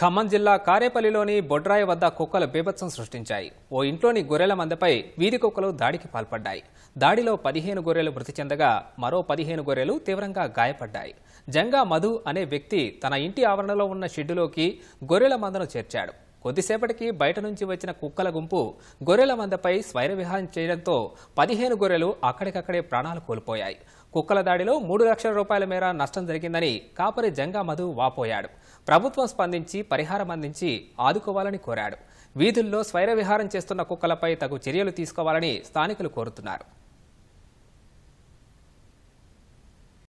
ఖమ్మం జిల్లా కారేపల్లిలోని బొడ్రాయి వద్ద కుక్కలు బీభత్సం సృష్టించాయి ఓ ఇంట్లోని గొర్రెల మందపై వీధి కుక్కలు దాడికి పాల్పడ్డాయి దాడిలో పదిహేను గొర్రెలు మృతి చెందగా మరో పదిహేను గొర్రెలు తీవ్రంగా గాయపడ్డాయి జంగా మధు అనే వ్యక్తి తన ఇంటి ఆవరణలో ఉన్న షెడ్డులోకి గొర్రెల మందను చేర్చాడు కొద్దిసేపటికి బయట నుంచి వచ్చిన కుక్కల గుంపు గొర్రెల మందపై స్వైర విహారం చేయడంతో పదిహేను గొర్రెలు అక్కడికక్కడే ప్రాణాలు కోల్పోయాయి కుక్కల దాడిలో మూడు లక్షల రూపాయల మేర నష్టం జరిగిందని కాపరి జంగా మధు వాపోయాడు ప్రభుత్వం స్పందించి పరిహారం అందించి ఆదుకోవాలని కోరాడు వీధుల్లో స్వైర విహారం చేస్తున్న కుక్కలపై తగు చర్యలు తీసుకోవాలని స్థానికులు కోరుతున్నారు